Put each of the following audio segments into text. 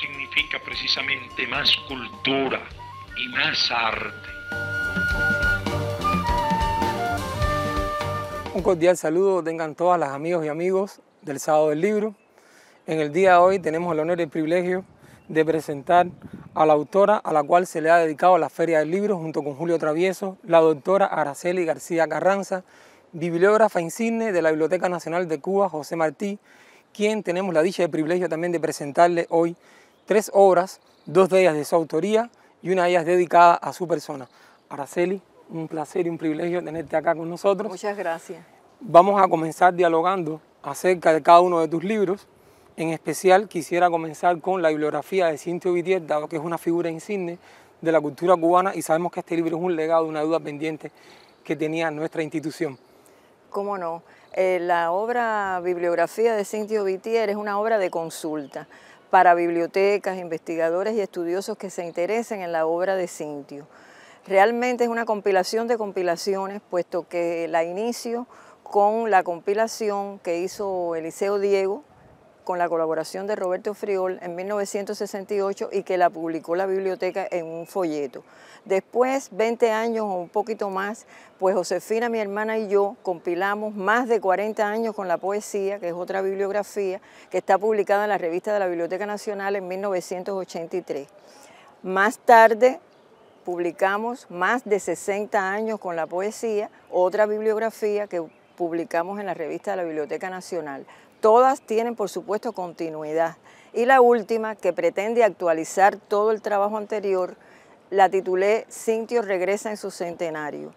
significa precisamente más cultura y más arte. Un cordial saludo tengan todas las amigos y amigos del Sábado del Libro. En el día de hoy tenemos el honor y el privilegio de presentar a la autora a la cual se le ha dedicado la Feria del Libro junto con Julio Travieso, la doctora Araceli García Carranza, bibliógrafa insigne de la Biblioteca Nacional de Cuba, José Martí, quien tenemos la dicha y privilegio también de presentarle hoy tres obras, dos de ellas de su autoría y una de ellas dedicada a su persona. Araceli, un placer y un privilegio tenerte acá con nosotros. Muchas gracias. Vamos a comenzar dialogando acerca de cada uno de tus libros. En especial quisiera comenzar con la bibliografía de Cintio Vitier, dado que es una figura insigne de la cultura cubana y sabemos que este libro es un legado, una duda pendiente que tenía nuestra institución cómo no. Eh, la obra Bibliografía de Cintio Vitier es una obra de consulta para bibliotecas, investigadores y estudiosos que se interesen en la obra de Cintio. Realmente es una compilación de compilaciones, puesto que la inicio con la compilación que hizo Eliseo Diego con la colaboración de Roberto Friol en 1968 y que la publicó la biblioteca en un folleto. Después, 20 años o un poquito más, pues Josefina, mi hermana y yo compilamos más de 40 años con la poesía, que es otra bibliografía, que está publicada en la revista de la Biblioteca Nacional en 1983. Más tarde, publicamos más de 60 años con la poesía, otra bibliografía que publicamos en la revista de la Biblioteca Nacional. Todas tienen, por supuesto, continuidad. Y la última, que pretende actualizar todo el trabajo anterior, la titulé Cintio regresa en su centenario.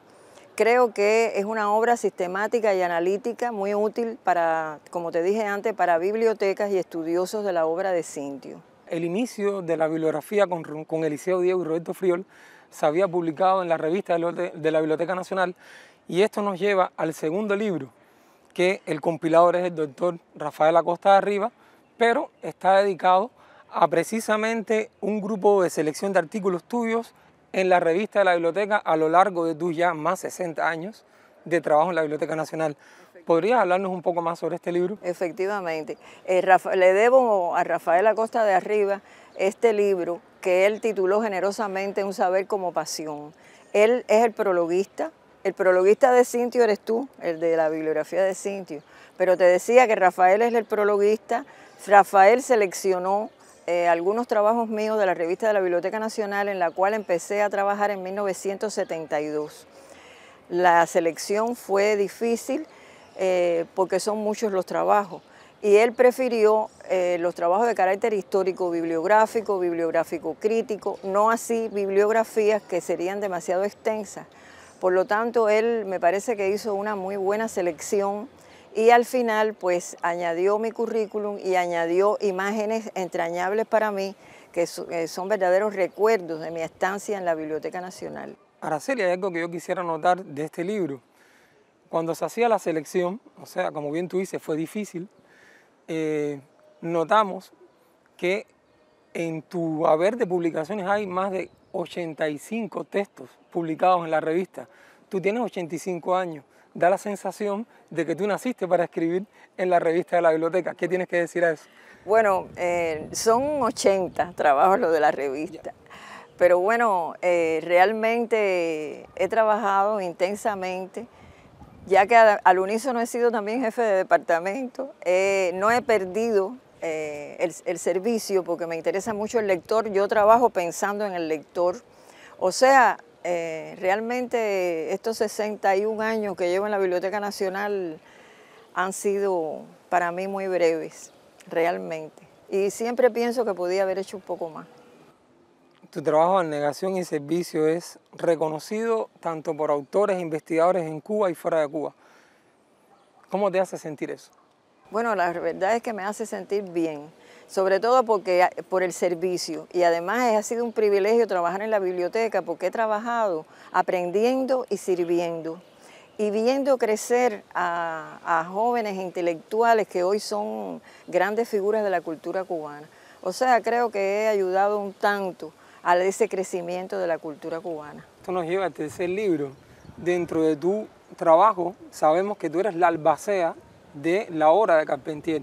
Creo que es una obra sistemática y analítica muy útil para, como te dije antes, para bibliotecas y estudiosos de la obra de Cintio. El inicio de la bibliografía con, con Eliseo Diego y Roberto Friol se había publicado en la revista de la Biblioteca Nacional y esto nos lleva al segundo libro, que el compilador es el doctor Rafael Acosta de Arriba, pero está dedicado a precisamente un grupo de selección de artículos tuyos en la revista de la biblioteca a lo largo de tus ya más 60 años de trabajo en la Biblioteca Nacional. ¿Podrías hablarnos un poco más sobre este libro? Efectivamente. Eh, le debo a Rafael Acosta de Arriba este libro que él tituló generosamente Un saber como pasión. Él es el prologuista, el prologuista de Cintio eres tú, el de la bibliografía de Cintio. Pero te decía que Rafael es el prologuista. Rafael seleccionó eh, algunos trabajos míos de la revista de la Biblioteca Nacional, en la cual empecé a trabajar en 1972. La selección fue difícil eh, porque son muchos los trabajos. Y él prefirió eh, los trabajos de carácter histórico, bibliográfico, bibliográfico crítico, no así bibliografías que serían demasiado extensas por lo tanto, él me parece que hizo una muy buena selección y al final pues añadió mi currículum y añadió imágenes entrañables para mí que son verdaderos recuerdos de mi estancia en la Biblioteca Nacional. Araceli, hay algo que yo quisiera notar de este libro. Cuando se hacía la selección, o sea, como bien tú dices, fue difícil, eh, notamos que en tu haber de publicaciones hay más de 85 textos publicados en la revista. Tú tienes 85 años, da la sensación de que tú naciste para escribir en la revista de la biblioteca. ¿Qué tienes que decir a eso? Bueno, eh, son 80 trabajos los de la revista. Pero bueno, eh, realmente he trabajado intensamente, ya que al no he sido también jefe de departamento, eh, no he perdido el, servicio porque me interesa mucho el lector, yo trabajo pensando en el lector. O sea, eh, realmente estos 61 años que llevo en la Biblioteca Nacional han sido para mí muy breves, realmente. Y siempre pienso que podía haber hecho un poco más. Tu trabajo en negación y servicio es reconocido tanto por autores e investigadores en Cuba y fuera de Cuba. ¿Cómo te hace sentir eso? Bueno, la verdad es que me hace sentir bien sobre todo porque, ah, por el servicio. Y además ha sido un privilegio trabajar en la biblioteca porque he trabajado aprendiendo y sirviendo y viendo crecer a, jóvenes intelectuales que hoy son grandes figuras de la cultura cubana. O sea, creo que he ayudado un tanto a ese crecimiento de la cultura cubana. Esto nos lleva al este, libro. Dentro de tu trabajo sabemos que tú eres la albacea de la obra de Carpentier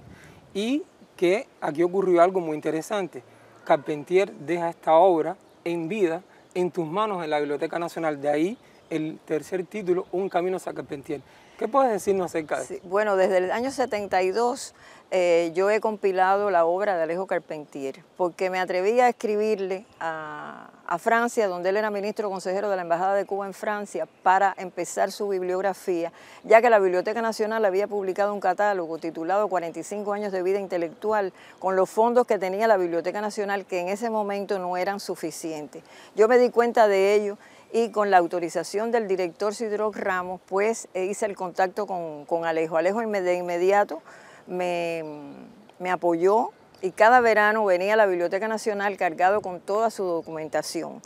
y que aquí ocurrió algo muy interesante. Carpentier deja esta obra en vida, en tus manos, en la Biblioteca Nacional. De ahí el tercer título, Un Camino hacia Carpentier. ¿Qué puedes decirnos acerca de sí, Bueno, desde el año 72 eh, yo he compilado la obra de Alejo Carpentier, porque me atreví a escribirle a, a, Francia, donde él era ministro consejero de la Embajada de Cuba en Francia, para empezar su bibliografía, ya que la Biblioteca Nacional había publicado un catálogo titulado 45 años de vida intelectual, con los fondos que tenía la Biblioteca Nacional, que en ese momento no eran suficientes. Yo me di cuenta de ello y con la autorización del director Sidroc Ramos, pues eh, hice el contacto con, con Alejo. Alejo de inmediato me, apoyó y cada verano venía a la Biblioteca Nacional cargado con toda su documentación.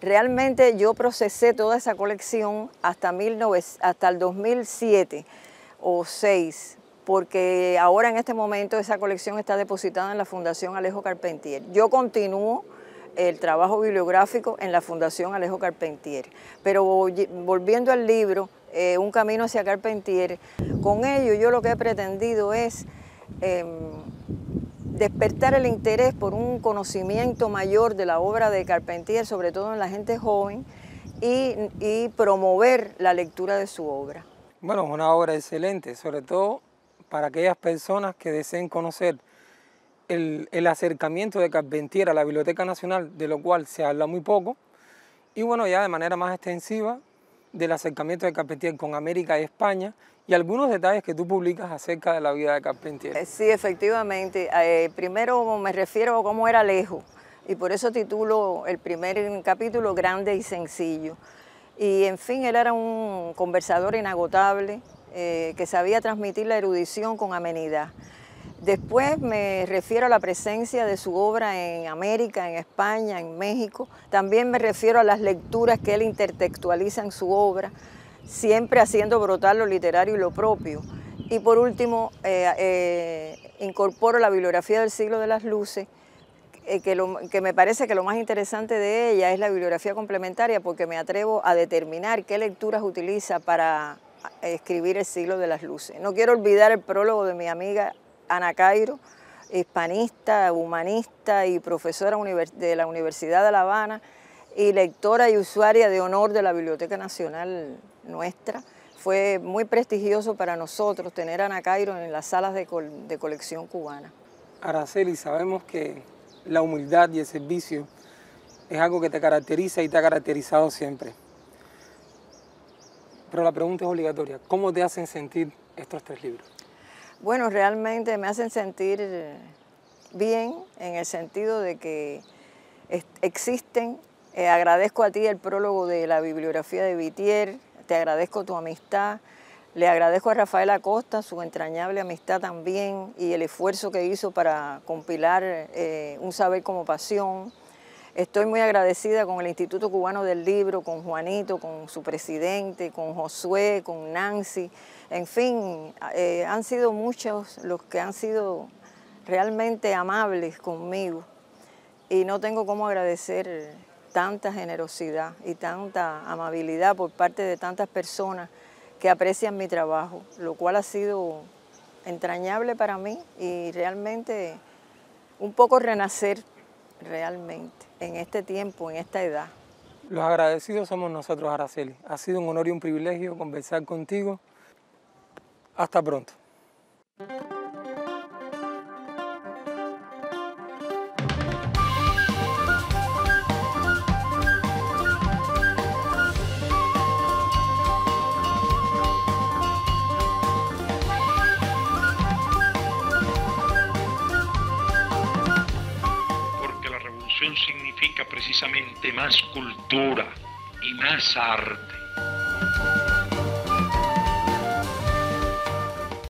Realmente yo procesé toda esa colección hasta, hasta el 2007 o 2006, porque ahora en este momento esa colección está depositada en la Fundación Alejo Carpentier. Yo continúo el trabajo bibliográfico en la Fundación Alejo Carpentier. Pero volviendo al libro, eh, Un camino hacia Carpentier, con ello yo lo que he pretendido es em, despertar el interés por un conocimiento mayor de la obra de Carpentier, sobre todo en la gente joven, y, y promover la lectura de su obra. Bueno, es una obra excelente, sobre todo para aquellas personas que deseen conocer el, acercamiento de Carpentier a la Biblioteca Nacional, de lo cual se habla muy poco, y bueno, ya de manera más extensiva, del acercamiento de Carpentier con América y España, y algunos detalles que tú publicas acerca de la vida de Carpentier. Eh, sí, efectivamente. Eh, primero me refiero a cómo era lejos, y por eso titulo el primer capítulo Grande y Sencillo. Y en fin, él era un conversador inagotable eh, que sabía transmitir la erudición con amenidad. Después me refiero a la presencia de su obra en América, en España, en México. También me refiero a las lecturas que él intertextualiza en su obra, siempre haciendo brotar lo literario y lo propio. Y por último, eh, eh, incorporo la bibliografía del siglo de las luces, eh, que me parece que lo más interesante de ella es la bibliografía complementaria, porque me atrevo a determinar qué lecturas utiliza para escribir el siglo de las luces. No quiero olvidar el prólogo de mi amiga Ana Cairo, hispanista, humanista y profesora de la Universidad de La Habana y lectora y usuaria de honor de la Biblioteca Nacional nuestra. Fue muy prestigioso para nosotros tener a Ana Cairo en las salas de, de colección cubana. Araceli, sabemos que la humildad y el servicio es algo que te caracteriza y te ha caracterizado siempre. Pero la pregunta es obligatoria, ¿cómo te hacen sentir estos tres libros? Bueno, realmente me hacen sentir eh, bien en el sentido de que existen. Eh, agradezco a ti el prólogo de la bibliografía de Vitier, te agradezco tu amistad, le agradezco a Rafael Acosta su entrañable amistad también y el esfuerzo que hizo para compilar eh, un saber como pasión. Estoy muy agradecida con el Instituto Cubano del Libro, con Juanito, con su presidente, con Josué, con Nancy. En fin, eh, han sido muchos los que han sido realmente amables conmigo y no tengo cómo agradecer tanta generosidad y tanta amabilidad por parte de tantas personas que aprecian mi trabajo, lo cual ha sido entrañable para mí y realmente un poco renacer realmente en este tiempo, en esta edad. Los agradecidos somos nosotros, Araceli. Ha sido un honor y un privilegio conversar contigo. Hasta pronto. precisamente más cultura y más arte.